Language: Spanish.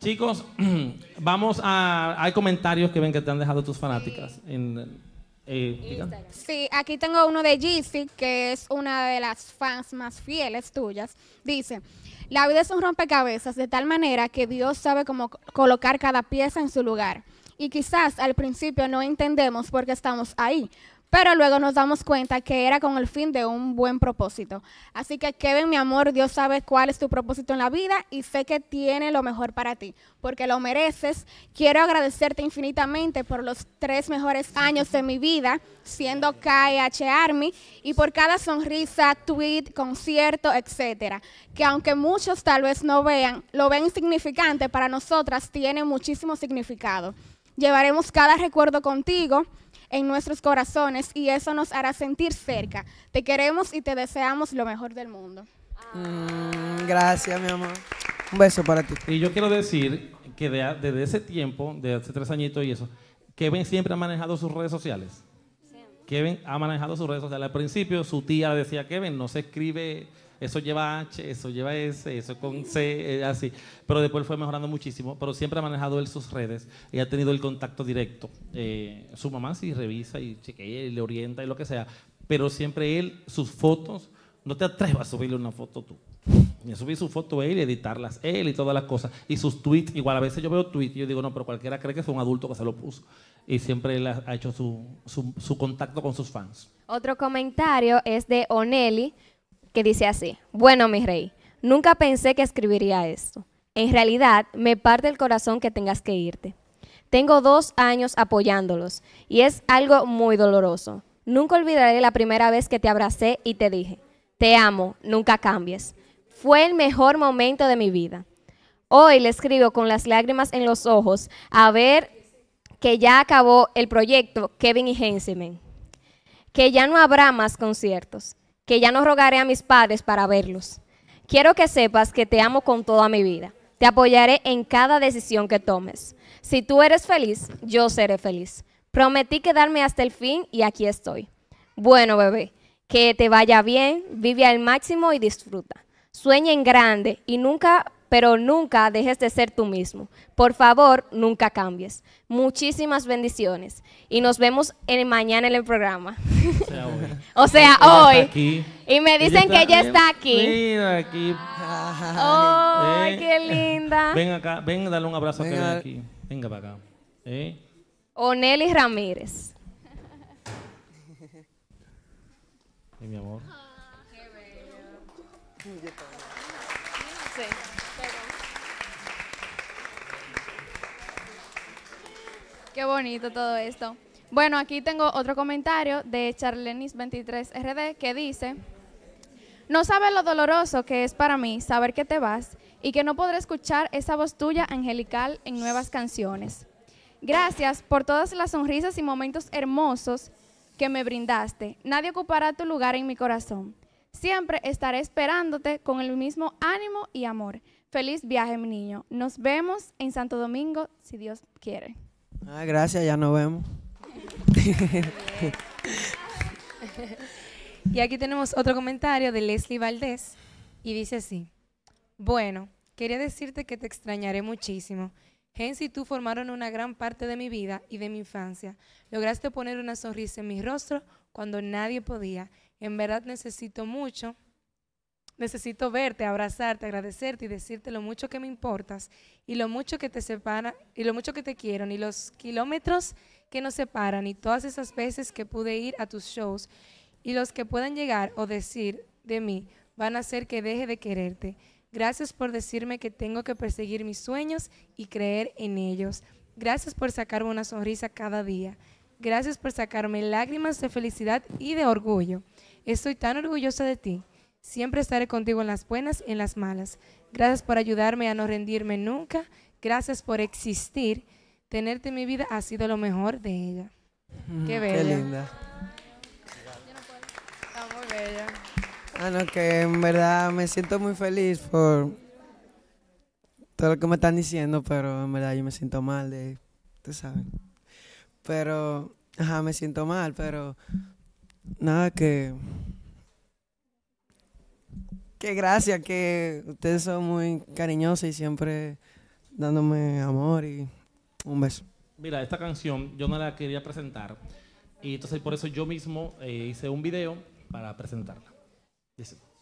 Chicos, vamos a. Hay comentarios que ven que te han dejado tus fanáticas. En, eh, sí, aquí tengo uno de Jeezy, que es una de las fans más fieles tuyas. Dice: La vida es un rompecabezas de tal manera que Dios sabe cómo colocar cada pieza en su lugar. Y quizás al principio no entendemos por qué estamos ahí, pero luego nos damos cuenta que era con el fin de un buen propósito. Así que Kevin, mi amor, Dios sabe cuál es tu propósito en la vida y sé que tiene lo mejor para ti, porque lo mereces. Quiero agradecerte infinitamente por los tres mejores años de mi vida siendo KH Army y por cada sonrisa, tweet, concierto, etcétera, que aunque muchos tal vez no vean, lo ven insignificante, para nosotras tiene muchísimo significado. Llevaremos cada recuerdo contigo en nuestros corazones y eso nos hará sentir cerca. Te queremos y te deseamos lo mejor del mundo. Mm, gracias, mi amor. Un beso para ti. Y yo quiero decir que desde ese tiempo, desde hace tres añitos y eso, Kevin siempre ha manejado sus redes sociales. Kevin ha manejado sus redes sociales. Al principio su tía decía, Kevin, no se escribe eso lleva H, eso lleva S, eso con C, eh, así. Pero después fue mejorando muchísimo, pero siempre ha manejado él sus redes y ha tenido el contacto directo. Eh, su mamá sí revisa y chequea y le orienta y lo que sea, pero siempre él, sus fotos, no te atrevas a subirle una foto tú. Y subir su foto él y editarlas él y todas las cosas. Y sus tweets, igual a veces yo veo tweets y yo digo, no, pero cualquiera cree que fue un adulto que se lo puso. Y siempre él ha hecho su, su, su contacto con sus fans. Otro comentario es de Oneli que dice así, bueno, mi rey, nunca pensé que escribiría esto. En realidad, me parte el corazón que tengas que irte. Tengo dos años apoyándolos y es algo muy doloroso. Nunca olvidaré la primera vez que te abracé y te dije, te amo, nunca cambies. Fue el mejor momento de mi vida. Hoy le escribo con las lágrimas en los ojos a ver que ya acabó el proyecto Kevin y Hensimen, que ya no habrá más conciertos, que ya no rogaré a mis padres para verlos. Quiero que sepas que te amo con toda mi vida. Te apoyaré en cada decisión que tomes. Si tú eres feliz, yo seré feliz. Prometí quedarme hasta el fin y aquí estoy. Bueno, bebé, que te vaya bien, vive al máximo y disfruta. Sueña en grande y nunca, pero nunca dejes de ser tú mismo. Por favor, nunca cambies. Muchísimas bendiciones y nos vemos mañana en el programa o sea, hoy. Y me dicen que ella está aquí. Mira, aquí. ¡Ay, eh, qué eh. linda! Ven acá, ven a darle un abrazo Venga. aquí. Venga para acá. ¿Eh? Oneli Ramírez. ¿Y mi amor? Qué bonito todo esto. Bueno, aquí tengo otro comentario de Charlenis23RD que dice, no sabes lo doloroso que es para mí saber que te vas y que no podré escuchar esa voz tuya angelical en nuevas canciones. Gracias por todas las sonrisas y momentos hermosos que me brindaste. Nadie ocupará tu lugar en mi corazón. Siempre estaré esperándote con el mismo ánimo y amor. Feliz viaje, mi niño. Nos vemos en Santo Domingo, si Dios quiere. Ah, gracias, ya nos vemos. y aquí tenemos otro comentario de Leslie Valdés y dice así. Bueno, quería decirte que te extrañaré muchísimo. Hensi y tú formaron una gran parte de mi vida y de mi infancia. Lograste poner una sonrisa en mi rostro cuando nadie podía. En verdad necesito mucho. Necesito verte, abrazarte, agradecerte y decirte lo mucho que me importas y lo mucho que te separa y lo mucho que te quiero, y los kilómetros que nos separan y todas esas veces que pude ir a tus shows y los que puedan llegar o decir de mí van a hacer que deje de quererte. Gracias por decirme que tengo que perseguir mis sueños y creer en ellos. Gracias por sacarme una sonrisa cada día. Gracias por sacarme lágrimas de felicidad y de orgullo. Estoy tan orgullosa de ti. Siempre estaré contigo en las buenas y en las malas. Gracias por ayudarme a no rendirme nunca. Gracias por existir. Tenerte en mi vida ha sido lo mejor de ella. qué bella. Qué linda. muy bella. Ah, no, que en verdad me siento muy feliz por todo lo que me están diciendo, pero en verdad yo me siento mal de, saben. Pero, ajá, me siento mal, pero nada que... Qué gracias, que ustedes son muy cariñosos y siempre dándome amor y un beso. Mira, esta canción yo no la quería presentar. Y entonces por eso yo mismo eh, hice un video para presentarla. Dice.